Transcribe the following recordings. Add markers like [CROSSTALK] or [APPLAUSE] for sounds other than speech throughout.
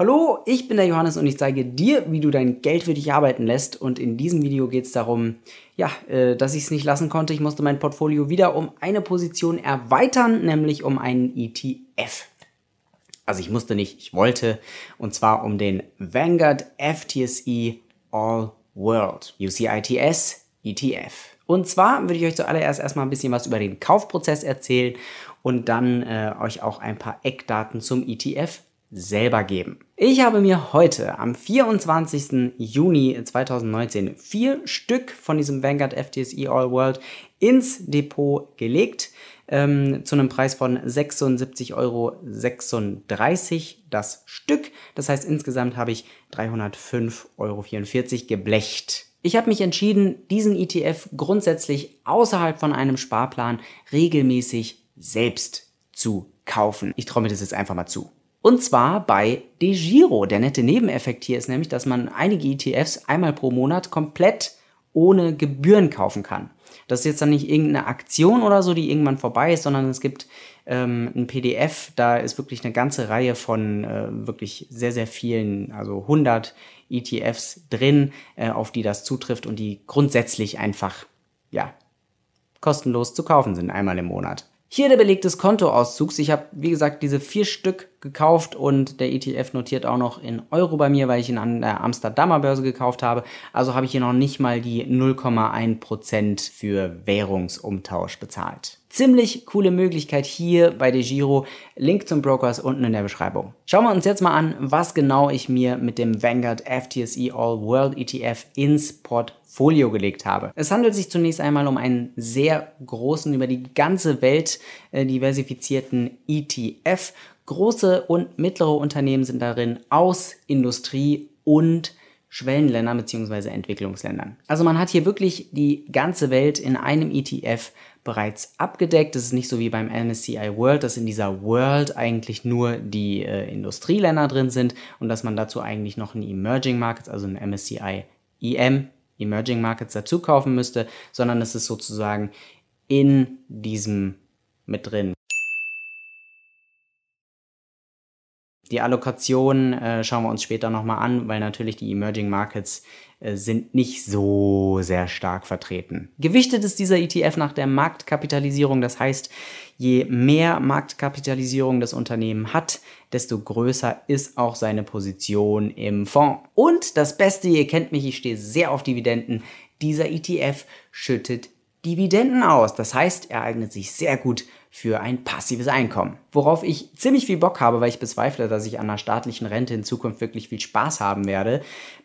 Hallo, ich bin der Johannes und ich zeige dir, wie du dein Geld für dich arbeiten lässt. Und in diesem Video geht es darum, ja, äh, dass ich es nicht lassen konnte. Ich musste mein Portfolio wieder um eine Position erweitern, nämlich um einen ETF. Also ich musste nicht, ich wollte. Und zwar um den Vanguard FTSE All World UCITS ETF. Und zwar würde ich euch zuallererst erstmal ein bisschen was über den Kaufprozess erzählen und dann äh, euch auch ein paar Eckdaten zum ETF selber geben. Ich habe mir heute am 24. Juni 2019 vier Stück von diesem Vanguard FTSE All World ins Depot gelegt ähm, zu einem Preis von 76,36 Euro das Stück. Das heißt, insgesamt habe ich 305,44 Euro geblecht. Ich habe mich entschieden, diesen ETF grundsätzlich außerhalb von einem Sparplan regelmäßig selbst zu kaufen. Ich traue mir das jetzt einfach mal zu. Und zwar bei DeGiro. Der nette Nebeneffekt hier ist nämlich, dass man einige ETFs einmal pro Monat komplett ohne Gebühren kaufen kann. Das ist jetzt dann nicht irgendeine Aktion oder so, die irgendwann vorbei ist, sondern es gibt ähm, ein PDF, da ist wirklich eine ganze Reihe von äh, wirklich sehr, sehr vielen, also 100 ETFs drin, äh, auf die das zutrifft und die grundsätzlich einfach, ja, kostenlos zu kaufen sind, einmal im Monat. Hier der Beleg des Kontoauszugs. Ich habe, wie gesagt, diese vier Stück gekauft und der ETF notiert auch noch in Euro bei mir, weil ich ihn an der Amsterdamer Börse gekauft habe. Also habe ich hier noch nicht mal die 0,1% für Währungsumtausch bezahlt. Ziemlich coole Möglichkeit hier bei DeGiro. Link zum Broker ist unten in der Beschreibung. Schauen wir uns jetzt mal an, was genau ich mir mit dem Vanguard FTSE All World ETF ins Portfolio gelegt habe. Es handelt sich zunächst einmal um einen sehr großen, über die ganze Welt äh, diversifizierten ETF. Große und mittlere Unternehmen sind darin aus Industrie und Schwellenländern bzw. Entwicklungsländern. Also man hat hier wirklich die ganze Welt in einem ETF bereits abgedeckt. Das ist nicht so wie beim MSCI World, dass in dieser World eigentlich nur die äh, Industrieländer drin sind und dass man dazu eigentlich noch einen Emerging Markets, also einen MSCI EM, Emerging Markets dazu kaufen müsste, sondern es ist sozusagen in diesem mit drin. Die Allokation äh, schauen wir uns später nochmal an, weil natürlich die Emerging Markets äh, sind nicht so sehr stark vertreten. Gewichtet ist dieser ETF nach der Marktkapitalisierung, das heißt, je mehr Marktkapitalisierung das Unternehmen hat, desto größer ist auch seine Position im Fonds. Und das Beste, ihr kennt mich, ich stehe sehr auf Dividenden, dieser ETF schüttet Dividenden aus. Das heißt, er eignet sich sehr gut für ein passives Einkommen. Worauf ich ziemlich viel Bock habe, weil ich bezweifle, dass ich an einer staatlichen Rente in Zukunft wirklich viel Spaß haben werde.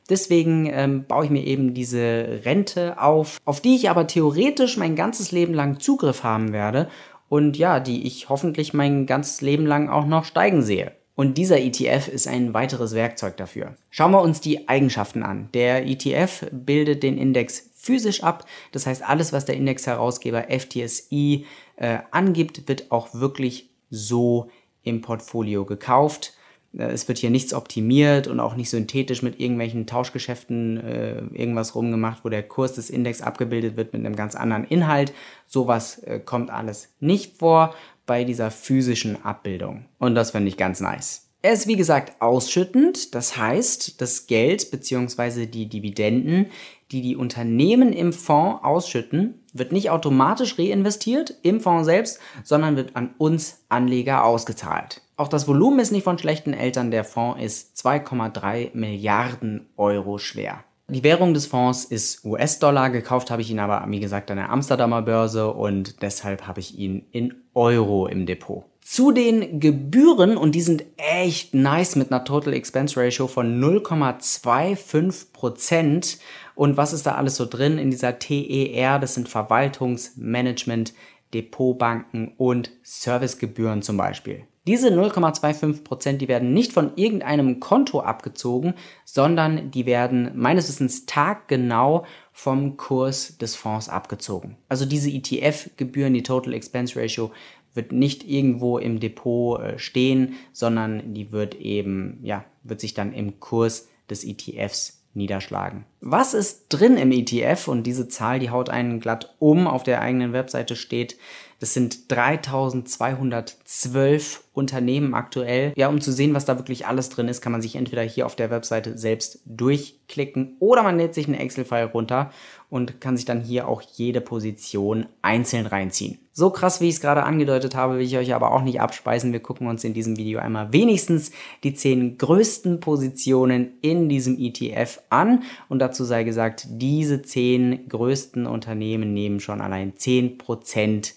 Deswegen ähm, baue ich mir eben diese Rente auf, auf die ich aber theoretisch mein ganzes Leben lang Zugriff haben werde und ja, die ich hoffentlich mein ganzes Leben lang auch noch steigen sehe. Und dieser ETF ist ein weiteres Werkzeug dafür. Schauen wir uns die Eigenschaften an. Der ETF bildet den Index physisch ab, das heißt alles, was der Indexherausgeber FTSE äh, angibt, wird auch wirklich so im Portfolio gekauft. Äh, es wird hier nichts optimiert und auch nicht synthetisch mit irgendwelchen Tauschgeschäften äh, irgendwas rumgemacht, wo der Kurs des Index abgebildet wird mit einem ganz anderen Inhalt. Sowas äh, kommt alles nicht vor bei dieser physischen Abbildung. Und das finde ich ganz nice. Er ist wie gesagt ausschüttend, das heißt, das Geld bzw. die Dividenden die die Unternehmen im Fonds ausschütten, wird nicht automatisch reinvestiert im Fonds selbst, sondern wird an uns Anleger ausgezahlt. Auch das Volumen ist nicht von schlechten Eltern. Der Fonds ist 2,3 Milliarden Euro schwer. Die Währung des Fonds ist US-Dollar. Gekauft habe ich ihn aber, wie gesagt, an der Amsterdamer Börse und deshalb habe ich ihn in Euro im Depot zu den Gebühren und die sind echt nice mit einer Total Expense Ratio von 0,25 Und was ist da alles so drin in dieser TER? Das sind Verwaltungsmanagement, Depotbanken und Servicegebühren zum Beispiel. Diese 0,25 die werden nicht von irgendeinem Konto abgezogen, sondern die werden meines Wissens taggenau vom Kurs des Fonds abgezogen. Also diese ETF-Gebühren, die Total Expense Ratio, wird nicht irgendwo im Depot äh, stehen, sondern die wird eben, ja, wird sich dann im Kurs des ETFs niederschlagen. Was ist drin im ETF? Und diese Zahl, die haut einen glatt um. Auf der eigenen Webseite steht das sind 3212 Unternehmen aktuell. Ja, um zu sehen, was da wirklich alles drin ist, kann man sich entweder hier auf der Webseite selbst durchklicken oder man lädt sich einen Excel-File runter und kann sich dann hier auch jede Position einzeln reinziehen. So krass, wie ich es gerade angedeutet habe, will ich euch aber auch nicht abspeisen. Wir gucken uns in diesem Video einmal wenigstens die zehn größten Positionen in diesem ETF an. Und dazu sei gesagt, diese zehn größten Unternehmen nehmen schon allein 10% Prozent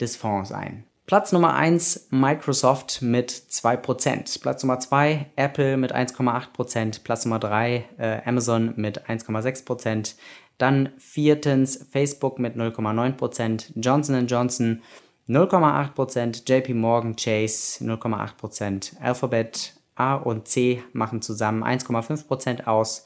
des Fonds ein. Platz Nummer 1 Microsoft mit 2%, Platz Nummer 2 Apple mit 1,8%, Platz Nummer 3 äh, Amazon mit 1,6%, dann viertens Facebook mit 0,9%, Johnson Johnson 0,8%, JP Morgan Chase 0,8%, Alphabet A und C machen zusammen 1,5% aus,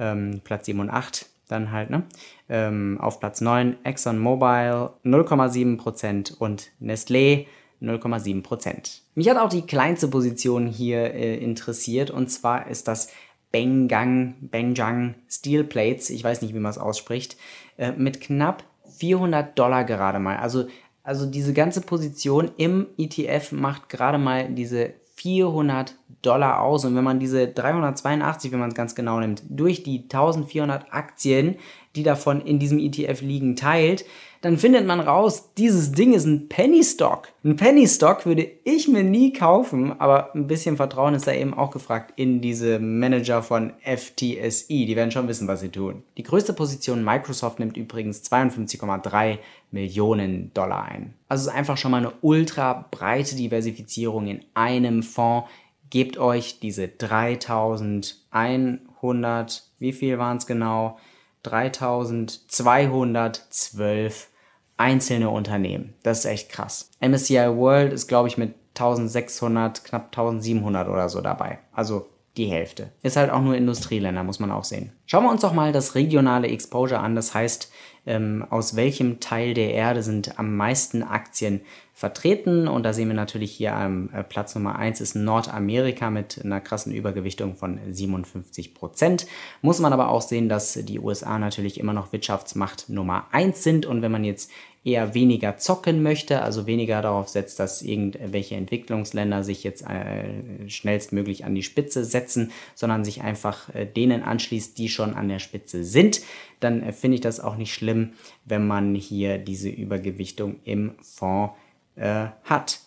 ähm, Platz 7 und 8 dann halt, ne? Ähm, auf Platz 9 ExxonMobil 0,7% und Nestlé 0,7%. Mich hat auch die kleinste Position hier äh, interessiert und zwar ist das Bengang, Benjang Steel Plates, ich weiß nicht, wie man es ausspricht, äh, mit knapp 400 Dollar gerade mal. Also, also diese ganze Position im ETF macht gerade mal diese 400 Dollar aus. Und wenn man diese 382, wenn man es ganz genau nimmt, durch die 1400 Aktien, die davon in diesem ETF liegen, teilt, dann findet man raus, dieses Ding ist ein Penny Stock. Ein Penny Stock würde ich mir nie kaufen, aber ein bisschen Vertrauen ist da eben auch gefragt in diese Manager von FTSE. Die werden schon wissen, was sie tun. Die größte Position Microsoft nimmt übrigens 52,3 Millionen Dollar ein. Also ist einfach schon mal eine ultra breite Diversifizierung in einem Fonds. Gebt euch diese 3100, wie viel waren es genau? 3212 einzelne Unternehmen. Das ist echt krass. MSCI World ist, glaube ich, mit 1600, knapp 1700 oder so dabei. Also die Hälfte. Ist halt auch nur Industrieländer, muss man auch sehen. Schauen wir uns doch mal das regionale Exposure an. Das heißt, ähm, aus welchem Teil der Erde sind am meisten Aktien vertreten. Und da sehen wir natürlich hier am ähm, Platz Nummer 1 ist Nordamerika mit einer krassen Übergewichtung von 57 Prozent. Muss man aber auch sehen, dass die USA natürlich immer noch Wirtschaftsmacht Nummer 1 sind. Und wenn man jetzt eher weniger zocken möchte, also weniger darauf setzt, dass irgendwelche Entwicklungsländer sich jetzt äh, schnellstmöglich an die Spitze setzen, sondern sich einfach äh, denen anschließt, die schon an der Spitze sind, dann äh, finde ich das auch nicht schlimm, wenn man hier diese Übergewichtung im Fonds äh, hat.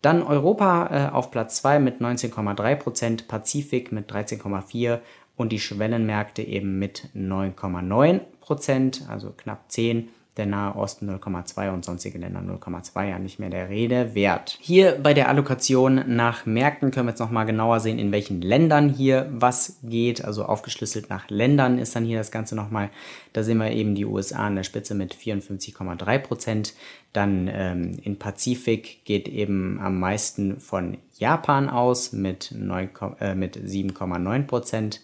Dann Europa äh, auf Platz 2 mit 19,3%, Pazifik mit 13,4% und die Schwellenmärkte eben mit 9,9%, also knapp 10% der Nahe Osten 0,2 und sonstige Länder 0,2 ja nicht mehr der Rede wert. Hier bei der Allokation nach Märkten können wir jetzt nochmal genauer sehen, in welchen Ländern hier was geht. Also aufgeschlüsselt nach Ländern ist dann hier das Ganze nochmal. Da sehen wir eben die USA an der Spitze mit 54,3 Prozent. Dann ähm, in Pazifik geht eben am meisten von Japan aus mit, äh, mit 7,9 Prozent.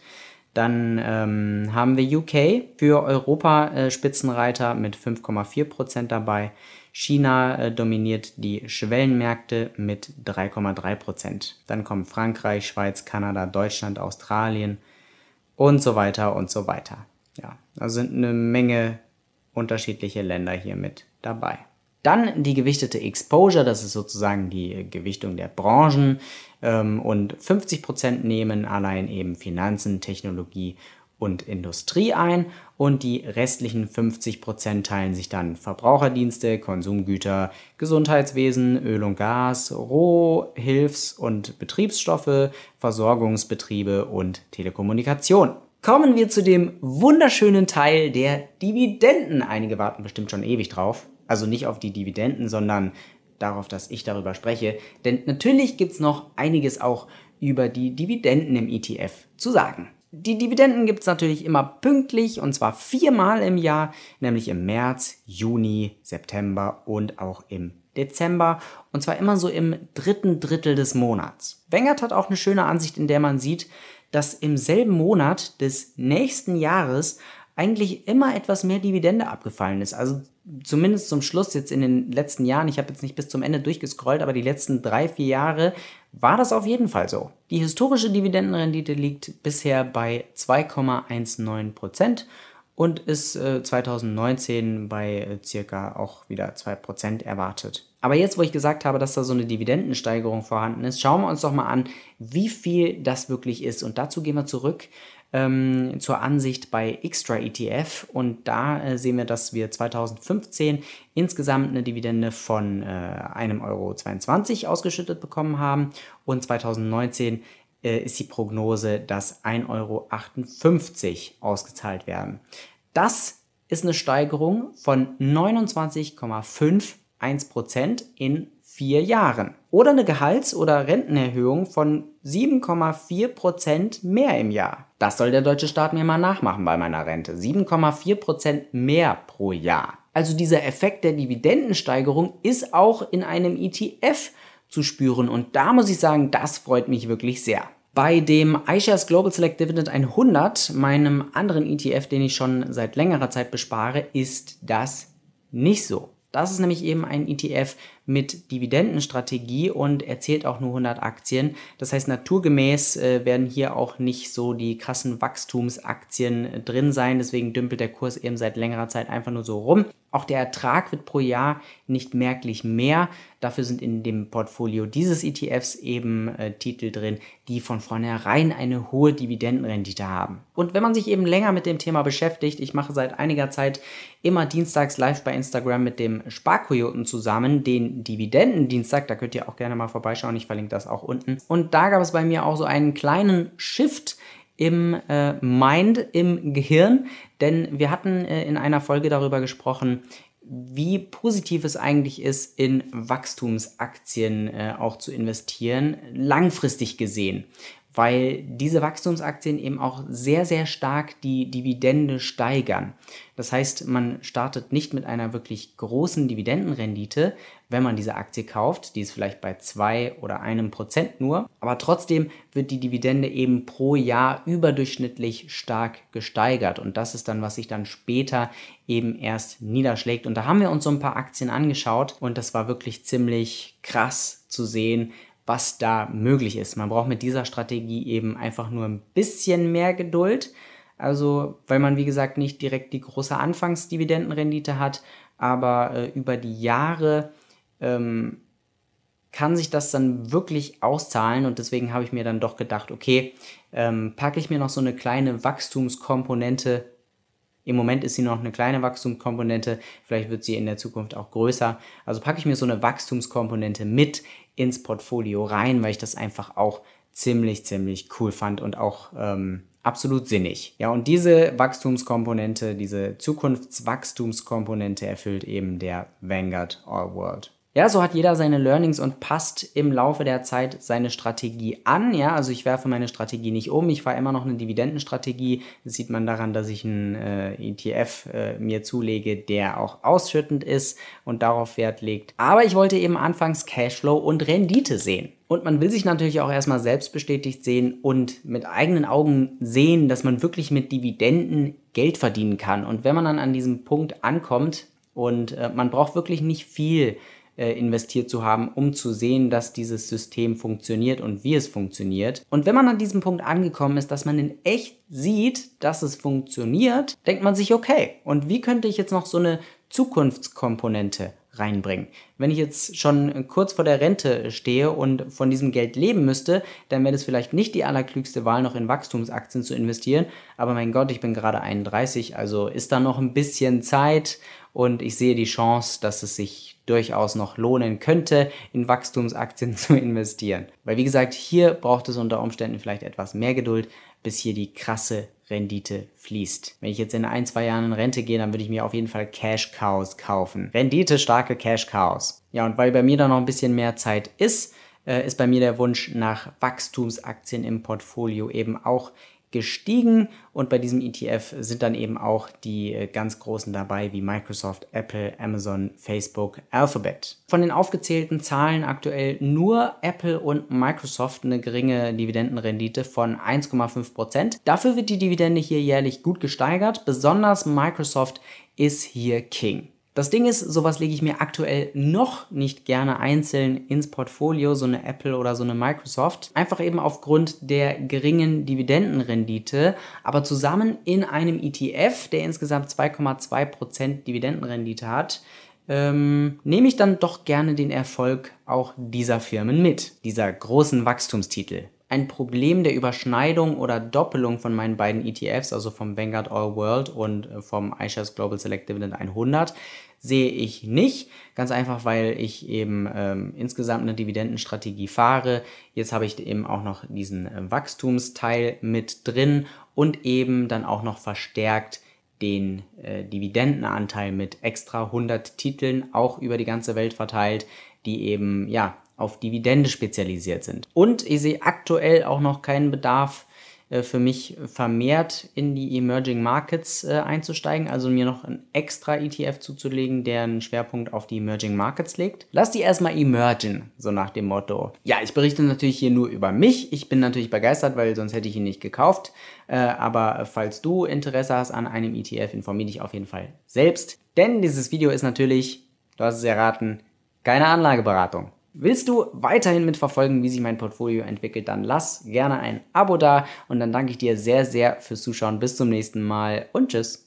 Dann ähm, haben wir UK für Europa äh, Spitzenreiter mit 5,4% dabei. China äh, dominiert die Schwellenmärkte mit 3,3%. Dann kommen Frankreich, Schweiz, Kanada, Deutschland, Australien und so weiter und so weiter. Ja, da also sind eine Menge unterschiedliche Länder hier mit dabei. Dann die gewichtete Exposure, das ist sozusagen die äh, Gewichtung der Branchen ähm, und 50% Prozent nehmen allein eben Finanzen, Technologie und Industrie ein und die restlichen 50% Prozent teilen sich dann Verbraucherdienste, Konsumgüter, Gesundheitswesen, Öl und Gas, Roh-, Hilfs- und Betriebsstoffe, Versorgungsbetriebe und Telekommunikation. Kommen wir zu dem wunderschönen Teil der Dividenden. Einige warten bestimmt schon ewig drauf. Also nicht auf die Dividenden, sondern darauf, dass ich darüber spreche. Denn natürlich gibt's noch einiges auch über die Dividenden im ETF zu sagen. Die Dividenden gibt's natürlich immer pünktlich und zwar viermal im Jahr, nämlich im März, Juni, September und auch im Dezember und zwar immer so im dritten Drittel des Monats. Wengert hat auch eine schöne Ansicht, in der man sieht, dass im selben Monat des nächsten Jahres eigentlich immer etwas mehr Dividende abgefallen ist. Also zumindest zum Schluss jetzt in den letzten Jahren, ich habe jetzt nicht bis zum Ende durchgescrollt, aber die letzten drei, vier Jahre war das auf jeden Fall so. Die historische Dividendenrendite liegt bisher bei 2,19 Prozent und ist 2019 äh, bei äh, circa auch wieder 2% Prozent erwartet. Aber jetzt, wo ich gesagt habe, dass da so eine Dividendensteigerung vorhanden ist, schauen wir uns doch mal an, wie viel das wirklich ist. Und dazu gehen wir zurück ähm, zur Ansicht bei Extra ETF und da äh, sehen wir, dass wir 2015 insgesamt eine Dividende von äh, 1,22 Euro ausgeschüttet bekommen haben und 2019 äh, ist die Prognose, dass 1,58 Euro ausgezahlt werden. Das ist eine Steigerung von 29,51 Prozent in vier Jahren oder eine Gehalts- oder Rentenerhöhung von 7,4% mehr im Jahr. Das soll der deutsche Staat mir mal nachmachen bei meiner Rente. 7,4% mehr pro Jahr. Also dieser Effekt der Dividendensteigerung ist auch in einem ETF zu spüren und da muss ich sagen, das freut mich wirklich sehr. Bei dem iShares Global Select Dividend 100, meinem anderen ETF, den ich schon seit längerer Zeit bespare, ist das nicht so. Das ist nämlich eben ein ETF, mit Dividendenstrategie und erzählt auch nur 100 Aktien. Das heißt, naturgemäß äh, werden hier auch nicht so die krassen Wachstumsaktien äh, drin sein. Deswegen dümpelt der Kurs eben seit längerer Zeit einfach nur so rum. Auch der Ertrag wird pro Jahr nicht merklich mehr. Dafür sind in dem Portfolio dieses ETFs eben äh, Titel drin, die von vornherein eine hohe Dividendenrendite haben. Und wenn man sich eben länger mit dem Thema beschäftigt, ich mache seit einiger Zeit immer dienstags live bei Instagram mit dem Sparkoyoten zusammen, den Dividendendienstag, da könnt ihr auch gerne mal vorbeischauen, ich verlinke das auch unten. Und da gab es bei mir auch so einen kleinen Shift im äh, Mind, im Gehirn, denn wir hatten äh, in einer Folge darüber gesprochen, wie positiv es eigentlich ist, in Wachstumsaktien äh, auch zu investieren, langfristig gesehen weil diese Wachstumsaktien eben auch sehr, sehr stark die Dividende steigern. Das heißt, man startet nicht mit einer wirklich großen Dividendenrendite, wenn man diese Aktie kauft. Die ist vielleicht bei zwei oder einem Prozent nur. Aber trotzdem wird die Dividende eben pro Jahr überdurchschnittlich stark gesteigert. Und das ist dann, was sich dann später eben erst niederschlägt. Und da haben wir uns so ein paar Aktien angeschaut und das war wirklich ziemlich krass zu sehen, was da möglich ist. Man braucht mit dieser Strategie eben einfach nur ein bisschen mehr Geduld. Also, weil man, wie gesagt, nicht direkt die große Anfangsdividendenrendite hat, aber äh, über die Jahre ähm, kann sich das dann wirklich auszahlen und deswegen habe ich mir dann doch gedacht, okay, ähm, packe ich mir noch so eine kleine Wachstumskomponente im Moment ist sie noch eine kleine Wachstumskomponente, vielleicht wird sie in der Zukunft auch größer. Also packe ich mir so eine Wachstumskomponente mit ins Portfolio rein, weil ich das einfach auch ziemlich, ziemlich cool fand und auch ähm, absolut sinnig. Ja, und diese Wachstumskomponente, diese Zukunftswachstumskomponente erfüllt eben der Vanguard All World ja, so hat jeder seine Learnings und passt im Laufe der Zeit seine Strategie an. Ja, also ich werfe meine Strategie nicht um. Ich fahre immer noch eine Dividendenstrategie. Das sieht man daran, dass ich einen äh, ETF äh, mir zulege, der auch ausschüttend ist und darauf Wert legt. Aber ich wollte eben anfangs Cashflow und Rendite sehen. Und man will sich natürlich auch erstmal selbst bestätigt sehen und mit eigenen Augen sehen, dass man wirklich mit Dividenden Geld verdienen kann. Und wenn man dann an diesem Punkt ankommt und äh, man braucht wirklich nicht viel, äh, investiert zu haben, um zu sehen, dass dieses System funktioniert und wie es funktioniert. Und wenn man an diesem Punkt angekommen ist, dass man in echt sieht, dass es funktioniert, denkt man sich, okay, und wie könnte ich jetzt noch so eine Zukunftskomponente reinbringen. Wenn ich jetzt schon kurz vor der Rente stehe und von diesem Geld leben müsste, dann wäre das vielleicht nicht die allerklügste Wahl, noch in Wachstumsaktien zu investieren. Aber mein Gott, ich bin gerade 31, also ist da noch ein bisschen Zeit und ich sehe die Chance, dass es sich durchaus noch lohnen könnte, in Wachstumsaktien [LAUGHS] zu investieren. Weil wie gesagt, hier braucht es unter Umständen vielleicht etwas mehr Geduld, bis hier die krasse Rendite fließt. Wenn ich jetzt in ein, zwei Jahren in Rente gehe, dann würde ich mir auf jeden Fall Cash Cows kaufen. Rendite starke Cash Cows. Ja, und weil bei mir da noch ein bisschen mehr Zeit ist, äh, ist bei mir der Wunsch nach Wachstumsaktien im Portfolio eben auch gestiegen und bei diesem ETF sind dann eben auch die äh, ganz großen dabei wie Microsoft, Apple, Amazon, Facebook, Alphabet. Von den aufgezählten Zahlen aktuell nur Apple und Microsoft eine geringe Dividendenrendite von 1,5%. Prozent. Dafür wird die Dividende hier jährlich gut gesteigert, besonders Microsoft ist hier King. Das Ding ist, sowas lege ich mir aktuell noch nicht gerne einzeln ins Portfolio, so eine Apple oder so eine Microsoft, einfach eben aufgrund der geringen Dividendenrendite, aber zusammen in einem ETF, der insgesamt 2,2% Dividendenrendite hat, ähm, nehme ich dann doch gerne den Erfolg auch dieser Firmen mit, dieser großen Wachstumstitel ein Problem der Überschneidung oder Doppelung von meinen beiden ETFs, also vom Vanguard All World und äh, vom iShares Global Select Dividend 100, sehe ich nicht. Ganz einfach, weil ich eben ähm, insgesamt eine Dividendenstrategie fahre. Jetzt habe ich eben auch noch diesen äh, Wachstumsteil mit drin und eben dann auch noch verstärkt den äh, Dividendenanteil mit extra 100 Titeln, auch über die ganze Welt verteilt, die eben ja auf Dividende spezialisiert sind. Und ich sehe aktuell auch noch keinen Bedarf äh, für mich vermehrt in die Emerging Markets äh, einzusteigen, also mir noch einen extra ETF zuzulegen, der einen Schwerpunkt auf die Emerging Markets legt. Lass die erstmal emergen, so nach dem Motto. Ja, ich berichte natürlich hier nur über mich. Ich bin natürlich begeistert, weil sonst hätte ich ihn nicht gekauft. Äh, aber falls du Interesse hast an einem ETF, informier dich auf jeden Fall selbst. Denn dieses Video ist natürlich, du hast es erraten, keine Anlageberatung. Willst du weiterhin mitverfolgen, wie sich mein Portfolio entwickelt, dann lass gerne ein Abo da und dann danke ich dir sehr, sehr fürs Zuschauen. Bis zum nächsten Mal und tschüss.